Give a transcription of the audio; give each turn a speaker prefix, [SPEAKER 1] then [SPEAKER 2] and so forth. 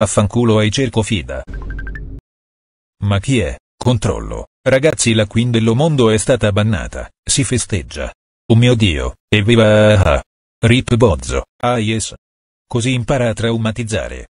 [SPEAKER 1] Affanculo ai cerco fida. Ma chi è? Controllo. Ragazzi la Queen dello mondo è stata bannata. Si festeggia. Oh mio Dio, evviva! Rip Bozzo, ah yes. Così impara a traumatizzare.